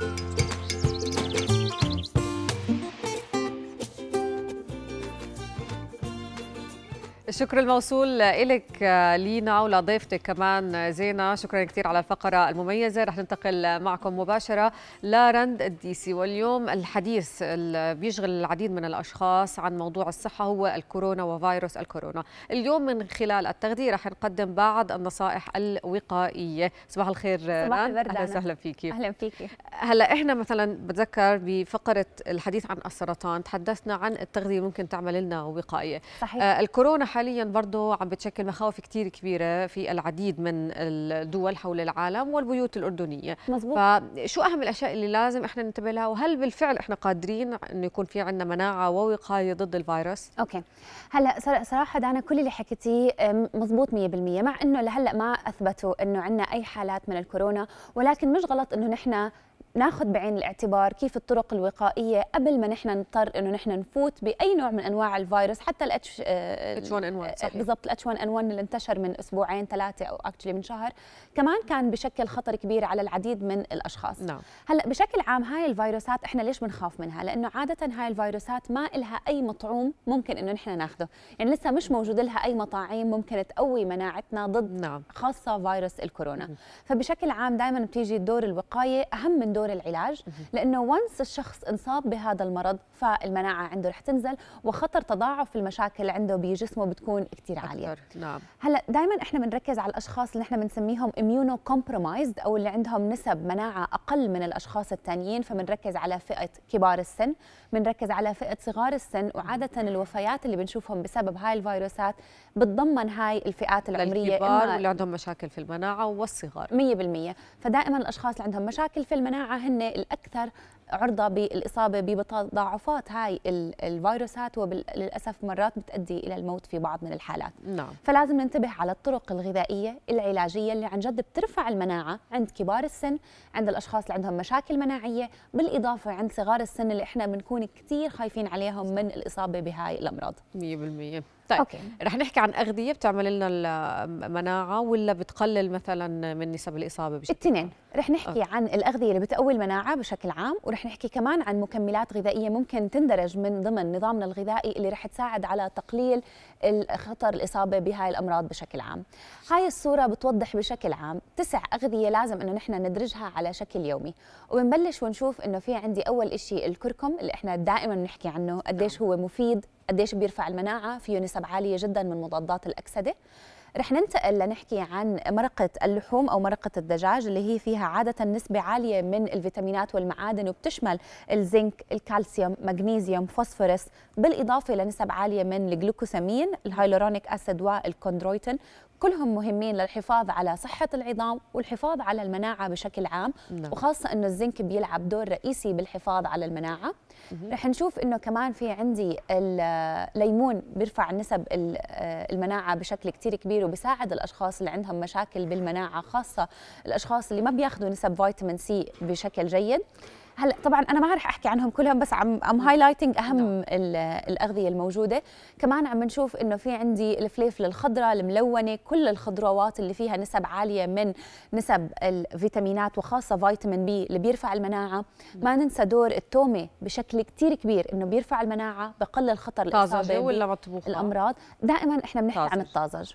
Thank you. الشكر الموصول لك لينا ولضيفتك كمان زينة شكرا كثير على الفقرة المميزة رح ننتقل معكم مباشرة لرند الديسي واليوم الحديث اللي بيشغل العديد من الأشخاص عن موضوع الصحة هو الكورونا وفيروس الكورونا اليوم من خلال التغذية رح نقدم بعض النصائح الوقائية صباح الخير صباح رند أهلا وسهلا فيكي أهلا فيكي هلا احنا مثلا بتذكر بفقرة الحديث عن السرطان تحدثنا عن التغذية ممكن تعمل لنا وقائية صحيح. آه الكورونا حاليا برضه عم بتشكل مخاوف كثير كبيره في العديد من الدول حول العالم والبيوت الاردنيه مزبوط. فشو اهم الاشياء اللي لازم احنا ننتبه لها وهل بالفعل احنا قادرين انه يكون في عندنا مناعه ووقايه ضد الفيروس اوكي هلا صراحه دانا كل اللي حكيتيه مزبوط 100% مع انه لهلا ما اثبتوا انه عندنا اي حالات من الكورونا ولكن مش غلط انه نحن ناخذ بعين الاعتبار كيف الطرق الوقائيه قبل ما نحن نضطر انه نحن نفوت باي نوع من انواع الفيروس حتى الاتش اتش 1 ان 1 بالضبط الاتش 1 ان 1 اللي انتشر من اسبوعين ثلاثه او اكشلي من شهر كمان كان بشكل خطر كبير على العديد من الاشخاص نعم. هلا بشكل عام هاي الفيروسات احنا ليش بنخاف منها لانه عاده هاي الفيروسات ما لها اي مطعوم ممكن انه نحن ناخذه يعني لسه مش موجود لها اي مطاعيم ممكن تقوي مناعتنا ضد نعم. خاصه فيروس الكورونا فبشكل عام دائما بتيجي دور الوقايه اهم من دور دور العلاج لانه وانس الشخص انصاب بهذا المرض فالمناعه عنده رح تنزل وخطر تضاعف المشاكل عنده بجسمه بتكون كثير عاليه أكثر. نعم هلا دائما احنا بنركز على الاشخاص اللي احنا بنسميهم اميونو كومبرومايزد او اللي عندهم نسب مناعه اقل من الاشخاص الثانيين فبنركز على فئه كبار السن بنركز على فئه صغار السن وعاده الوفيات اللي بنشوفهم بسبب هاي الفيروسات بتضمن هاي الفئات العمريه الكبار واللي عندهم مشاكل في المناعه والصغار 100% فدائما الاشخاص اللي عندهم مشاكل في المناعه هن الاكثر عرضه بالاصابه بتضاعفات هاي الفيروسات وللاسف مرات بتؤدي الى الموت في بعض من الحالات نعم. فلازم ننتبه على الطرق الغذائيه العلاجيه اللي عن جد بترفع المناعه عند كبار السن عند الاشخاص اللي عندهم مشاكل مناعيه بالاضافه عند صغار السن اللي احنا بنكون كثير خايفين عليهم من الاصابه بهاي الامراض 100% طيب أوكي. رح نحكي عن اغذيه بتعمل لنا المناعه ولا بتقلل مثلا من نسب الاصابه بشكل الاثنين رح نحكي أوكي. عن الاغذيه اللي بتقوي المناعه بشكل عام ورح نحكي كمان عن مكملات غذائيه ممكن تندرج من ضمن نظامنا الغذائي اللي رح تساعد على تقليل خطر الاصابه بهاي الامراض بشكل عام هاي الصوره بتوضح بشكل عام تسع اغذيه لازم انه نحن ندرجها على شكل يومي وبنبلش ونشوف انه في عندي اول شيء الكركم اللي احنا دائما بنحكي عنه قديش نعم. هو مفيد قديش بيرفع المناعه فيه نسب عاليه جدا من مضادات الاكسده رح ننتقل لنحكي عن مرقة اللحوم أو مرقة الدجاج اللي هي فيها عادة نسبة عالية من الفيتامينات والمعادن وبتشمل الزنك، الكالسيوم، مغنيزيوم، فوسفورس بالإضافة لنسب عالية من الجلوكوسامين، الهايلورونيك أسيد والكوندرويتين كلهم مهمين للحفاظ على صحة العظام والحفاظ على المناعة بشكل عام نعم. وخاصة أنه الزنك بيلعب دور رئيسي بالحفاظ على المناعة رح نشوف أنه كمان في عندي الليمون بيرفع نسب المناعة بشكل كتير كبير وبساعد الأشخاص اللي عندهم مشاكل بالمناعة خاصة الأشخاص اللي ما بياخذوا نسب فيتامين سي بشكل جيد هلا طبعا انا ما رح احكي عنهم كلهم بس عم ام هايلايتنج نعم. اهم نعم. الاغذيه الموجوده كمان عم نشوف انه في عندي الفليفل الخضراء الملونه كل الخضروات اللي فيها نسب عاليه من نسب الفيتامينات وخاصه فيتامين بي اللي بيرفع المناعه ما نعم. ننسى دور التومه بشكل كتير كبير انه بيرفع المناعه بقلل خطر الاصابه ولا مطبوخه الامراض دائما احنا بنحكي عن الطازج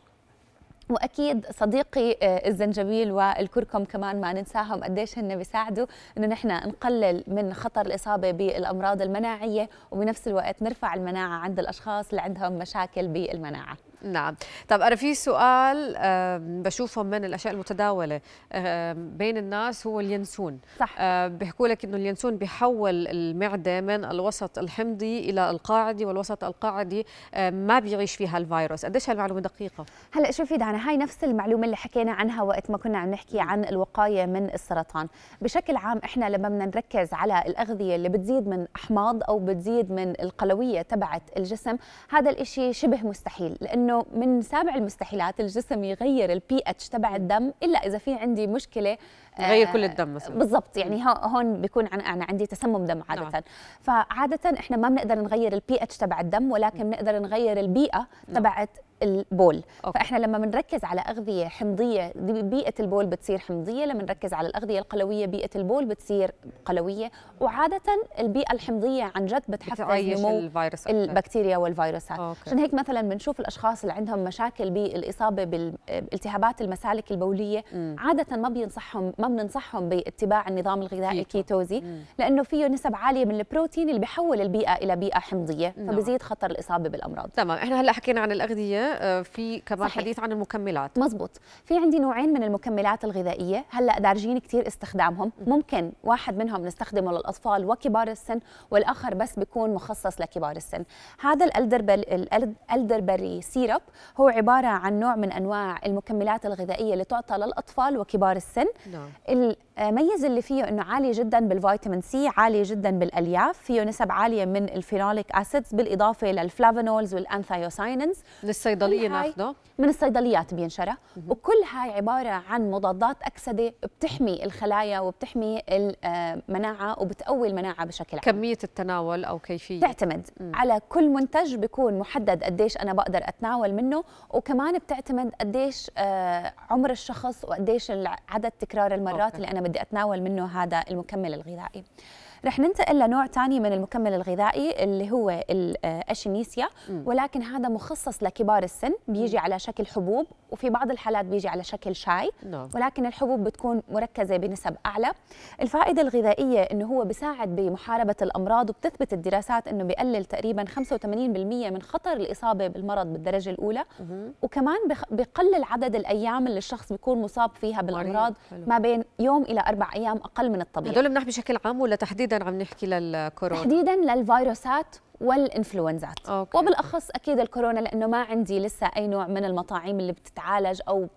واكيد صديقي آه، الزنجبيل والكركم كمان ما ننساهم قديش هن بيساعدوا انه نحن نقلل من خطر الاصابه بالامراض المناعيه وبنفس الوقت نرفع المناعه عند الاشخاص اللي عندهم مشاكل بالمناعه نعم طب أنا في سؤال بشوفه من الأشياء المتداولة بين الناس هو اليانسون صح بيحكوا لك إنه اليانسون بيحول المعدة من الوسط الحمضي إلى القاعدي والوسط القاعدي ما بيعيش فيها الفيروس قديش هالمعلومة دقيقة؟ هلا شوفي دعنا هاي نفس المعلومة اللي حكينا عنها وقت ما كنا عم نحكي عن الوقاية من السرطان بشكل عام إحنا لما بدنا نركز على الأغذية اللي بتزيد من أحماض أو بتزيد من القلوية تبعت الجسم هذا الإشي شبه مستحيل لأنه انه من سابع المستحيلات الجسم يغير البي اتش تبع الدم الا اذا في عندي مشكله غير كل الدم مثلا بالضبط يعني هون بيكون انا عندي تسمم دم نعم. عاده نعم. فعاده احنا ما بنقدر نغير البي اتش تبع الدم ولكن بنقدر نغير البيئه نعم. تبعت البول أوكي. فاحنا لما بنركز على اغذيه حمضيه بيئه البول بتصير حمضيه لما نركز على الاغذيه القلويه بيئه البول بتصير قلويه وعاده البيئه الحمضيه عن جد بتحفز نمو الفيروس البكتيريا والفيروسات عشان هيك مثلا بنشوف الاشخاص اللي عندهم مشاكل بالاصابه بالالتهابات المسالك البوليه م. عاده ما بينصحهم ما بننصحهم باتباع النظام الغذائي الكيتوزي لانه فيه نسب عاليه من البروتين اللي بحول البيئه الى بيئه حمضيه نعم. فبزيد خطر الاصابه بالامراض تمام احنا هلا حكينا عن الاغذيه آه، في كمان صحيح. حديث عن المكملات مزبوط في عندي نوعين من المكملات الغذائيه هلا دارجين كثير استخدامهم ممكن واحد منهم نستخدمه للاطفال وكبار السن والاخر بس بيكون مخصص لكبار السن هذا الالدربري سيرب هو عباره عن نوع من انواع المكملات الغذائيه اللي تعطى للاطفال وكبار السن نعم. الميز اللي فيه انه عالي جدا بالفيتامين سي عالي جدا بالالياف فيه نسب عاليه من الفينوليك اسيدز بالاضافه للفلافونولز والانثيوساينينز من الصيدليه ناخده من الصيدليات بينشرى وكل هاي عباره عن مضادات اكسده بتحمي الخلايا وبتحمي المناعه وبتقوي المناعه بشكل عام كميه التناول او كيفيه تعتمد مم. على كل منتج بيكون محدد قديش انا بقدر اتناول منه وكمان بتعتمد قديش آه، عمر الشخص وقديش عدد تكرار المرض المرات أوكي. اللي انا بدي اتناول منه هذا المكمل الغذائي رح ننتقل لنوع ثاني من المكمل الغذائي اللي هو آه، الاشينيسيا ولكن هذا مخصص لكبار السن بيجي على شكل حبوب وفي بعض الحالات بيجي على شكل شاي نعم. ولكن الحبوب بتكون مركزه بنسب اعلى الفائده الغذائيه انه هو بيساعد بمحاربه الامراض وبتثبت الدراسات انه بيقلل تقريبا 85% من خطر الاصابه بالمرض بالدرجه الاولى وكمان بقلل عدد الايام اللي الشخص بيكون مصاب فيها بالامراض ما بين يوم الى اربع ايام اقل من الطبيعي هدول منح بشكل عام ولا تحديدا تحديدا عم نحكي للكورونا تحديدا للفيروسات والانفلونزات أوكي. وبالاخص اكيد الكورونا لانه ما عندي لسه اي نوع من المطاعيم اللي بتتعالج او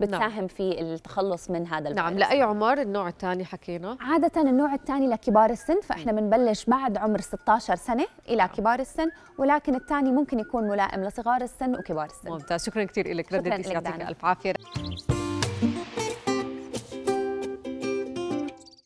بتساهم نعم. في التخلص من هذا الفيروس نعم لاي عمر النوع الثاني حكينا عاده النوع الثاني لكبار السن فاحنا بنبلش بعد عمر 16 سنه الى نعم. كبار السن ولكن الثاني ممكن يكون ملائم لصغار السن وكبار السن ممتاز شكرا كثير لك ردتي يعطيك الف عافيه